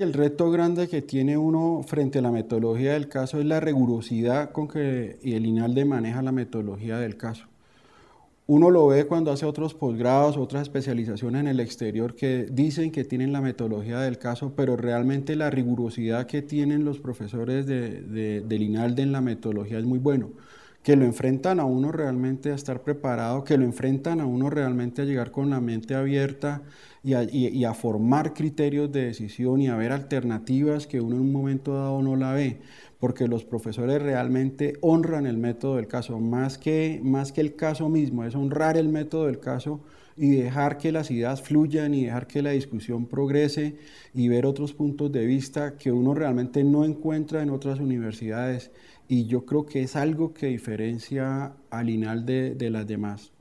El reto grande que tiene uno frente a la metodología del caso es la rigurosidad con que el INALDE maneja la metodología del caso. Uno lo ve cuando hace otros posgrados, otras especializaciones en el exterior que dicen que tienen la metodología del caso, pero realmente la rigurosidad que tienen los profesores de, del INALDE en la metodología es muy bueno que lo enfrentan a uno realmente a estar preparado, que lo enfrentan a uno realmente a llegar con la mente abierta y a, formar criterios de decisión y a ver alternativas que uno en un momento dado no la ve, porque los profesores realmente honran el método del caso, más que, más que el caso mismo, es honrar el método del caso y dejar que las ideas fluyan y dejar que la discusión progrese y ver otros puntos de vista que uno realmente no encuentra en otras universidades. Y yo creo que es algo que diferencia diferencia al INAL de, de las demás.